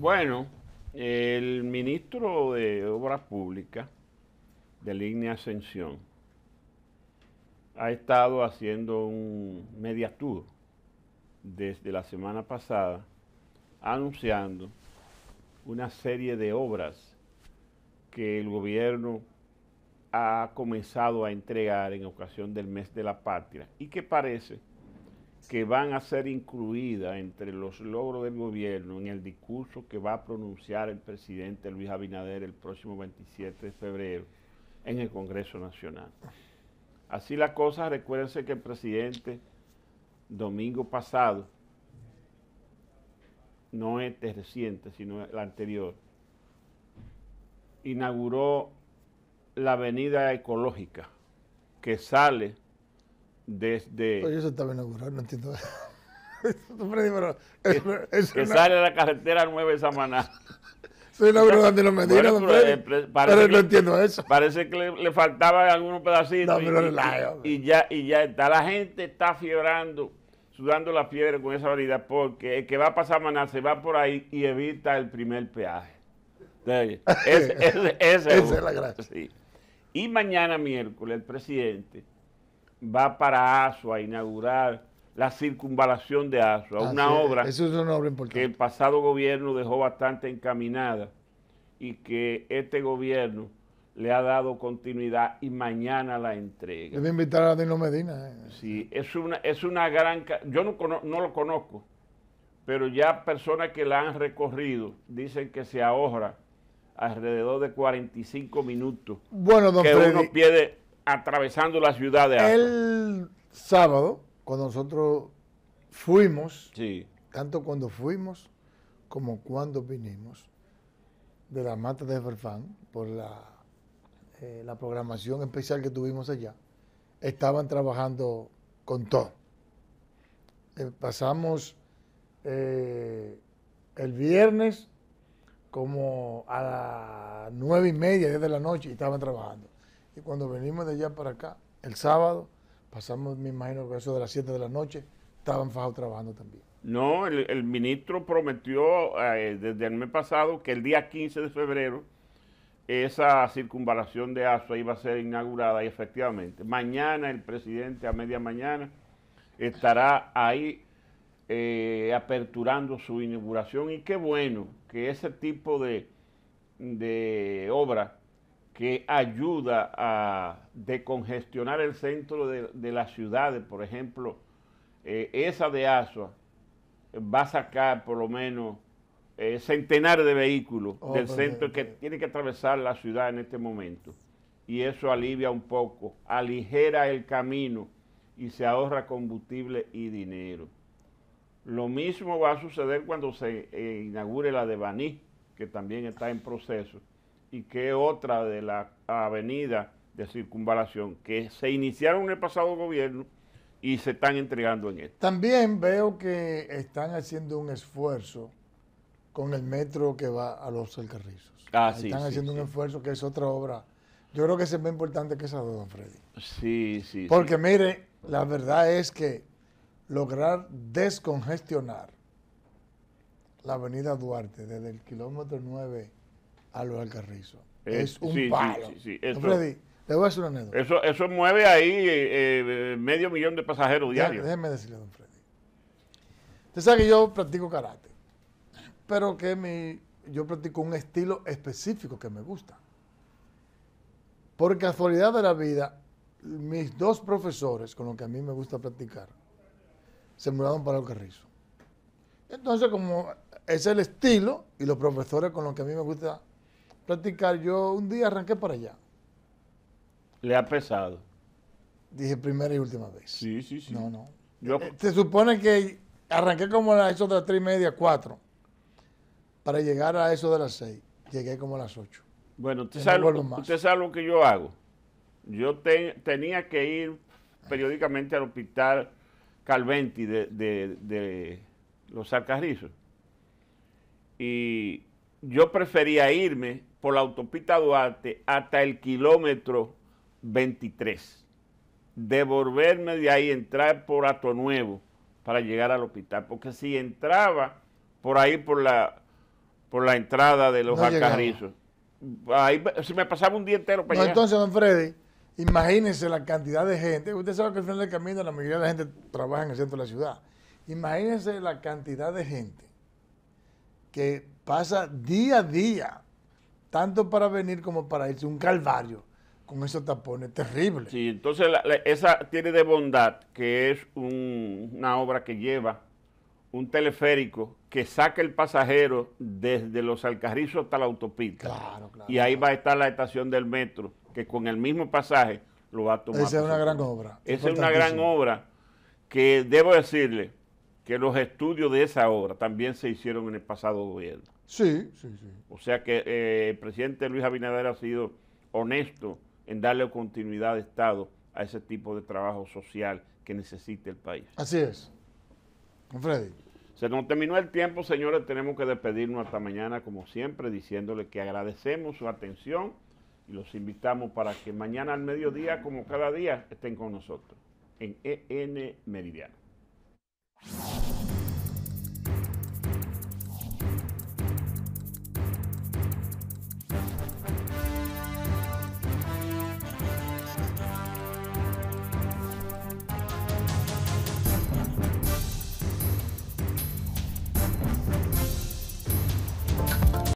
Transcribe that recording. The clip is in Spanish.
Bueno, el ministro de Obras Públicas de Línea Ascensión ha estado haciendo un media desde la semana pasada anunciando una serie de obras que el gobierno ha comenzado a entregar en ocasión del mes de la patria y que parece que van a ser incluidas entre los logros del gobierno en el discurso que va a pronunciar el presidente Luis Abinader el próximo 27 de febrero en el Congreso Nacional. Así la cosa, recuérdense que el presidente domingo pasado, no este reciente, sino el anterior, inauguró la avenida ecológica que sale desde... Oye, pues yo se estaba inaugurado, no entiendo. es, es que una... sale la carretera 9 de Samaná. Soy una broma de los Medina, bueno, pero, pero, no entiendo eso. Parece que le, le faltaban algunos pedacitos. No, y, y, ya, y ya está. La gente está fiebrando, sudando la fiebre con esa variedad, porque el que va para Samaná se va por ahí y evita el primer peaje. Entonces, ese, es ese, esa es la gracia. Sí. Y mañana miércoles el presidente va para Asua a inaugurar la circunvalación de Asua, una obra que el pasado gobierno dejó bastante encaminada y que este gobierno le ha dado continuidad y mañana la entrega. de invitar a Dino Medina. Eh. Sí, es una, es una gran... Yo no, no lo conozco, pero ya personas que la han recorrido dicen que se ahorra alrededor de 45 minutos. Bueno, don que uno atravesando la ciudad de El sábado, cuando nosotros fuimos, tanto cuando fuimos como cuando vinimos de la mata de Ferfán, por la, eh, la programación especial que tuvimos allá, estaban trabajando con todo. Eh, pasamos eh, el viernes como a las nueve y media, diez de la noche, y estaban trabajando cuando venimos de allá para acá, el sábado, pasamos, me imagino que eso de las 7 de la noche, estaban fajos trabajando también. No, el, ministro prometió eh, desde el mes pasado que el día 15 de febrero esa circunvalación de ASUA iba a ser inaugurada y efectivamente mañana el presidente a media mañana estará ahí eh, aperturando su inauguración y qué bueno que ese tipo de, de obra que ayuda a decongestionar el centro de, las ciudades, por ejemplo, eh, esa de Asua va a sacar por lo menos eh, centenares de vehículos oh, del pues, centro eh, que tiene que atravesar la ciudad en este momento. Y eso alivia un poco, aligera el camino y se ahorra combustible y dinero. Lo mismo va a suceder cuando se inaugure la de Baní, que también está en proceso y qué otra de la avenida de circunvalación que se iniciaron en el pasado gobierno y se están entregando en esto. También veo que están haciendo un esfuerzo con el metro que va a los Alcarrizos. Ah, sí, están haciendo un esfuerzo que es otra obra. Yo creo que es más importante que esa don Freddy. Sí, sí. Porque mire, la verdad es que lograr descongestionar la avenida Duarte desde el kilómetro 9 a lo carrizo, eh, es un palo. Sí, Freddy, te voy a hacer una anécdota. Eso, eso mueve ahí eh, medio millón de pasajeros diarios. Déjeme decirle, don Freddy. Usted sabe que yo practico karate, pero que mi, yo practico un estilo específico que me gusta. Por casualidad de la vida, mis dos profesores con los que a mí me gusta practicar se mudaron para el Carrizo. Entonces, como es el estilo y los profesores con los que a mí me gusta practicar, yo un día arranqué para allá. ¿Le ha pesado? Dije primera y última vez. Sí, sí, sí. No, no. Yo... Eh, se supone que arranqué como a eso de las tres y media, cuatro, para llegar a eso de las seis. Llegué como a las ocho. Bueno, usted, sabe, lo, que yo hago. Yo tenía que ir periódicamente al hospital Calventi de, los Alcarrizos. Y yo prefería irme por la autopista Duarte hasta el kilómetro 23. Devolverme de ahí, entrar por Ato Nuevo para llegar al hospital. Porque si entraba por ahí, por la, por la entrada de los no si se me pasaba un día entero para Entonces, don Freddy, imagínense la cantidad de gente. Usted sabe que al final del camino la mayoría de la gente trabaja en el centro de la ciudad. Imagínense la cantidad de gente que pasa día a día tanto para venir como para irse, un calvario con esos tapones terrible. Sí, entonces esa tiene de bondad que es una obra que lleva un teleférico que saca el pasajero desde los Alcarrizos hasta la autopista. Claro, claro. Y ahí va a estar la estación del metro, que con el mismo pasaje lo va a tomar. Esa es una gran obra. Esa es una gran obra que debo decirle que los estudios de esa obra también se hicieron en el pasado gobierno. Sí, sí, sí. O sea que eh, el presidente Luis Abinader ha sido honesto en darle continuidad de Estado a ese tipo de trabajo social que necesita el país. Así es. Freddy. Se nos terminó el tiempo, señores. Tenemos que despedirnos hasta mañana, como siempre, diciéndole que agradecemos su atención y los invitamos para que mañana al mediodía, como cada día, estén con nosotros en EN Meridiano.